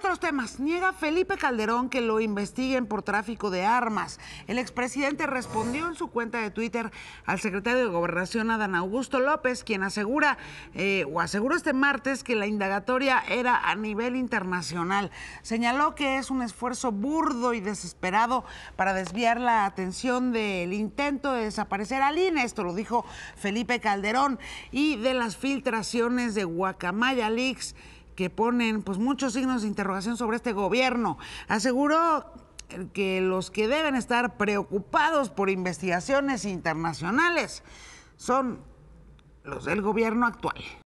otros temas, niega Felipe Calderón que lo investiguen por tráfico de armas. El expresidente respondió en su cuenta de Twitter al secretario de Gobernación, Adán Augusto López, quien asegura eh, o aseguró este martes que la indagatoria era a nivel internacional. Señaló que es un esfuerzo burdo y desesperado para desviar la atención del intento de desaparecer al INE. Esto lo dijo Felipe Calderón y de las filtraciones de Guacamaya Leaks que ponen pues muchos signos de interrogación sobre este gobierno. Aseguró eh, que los que deben estar preocupados por investigaciones internacionales son los del gobierno actual.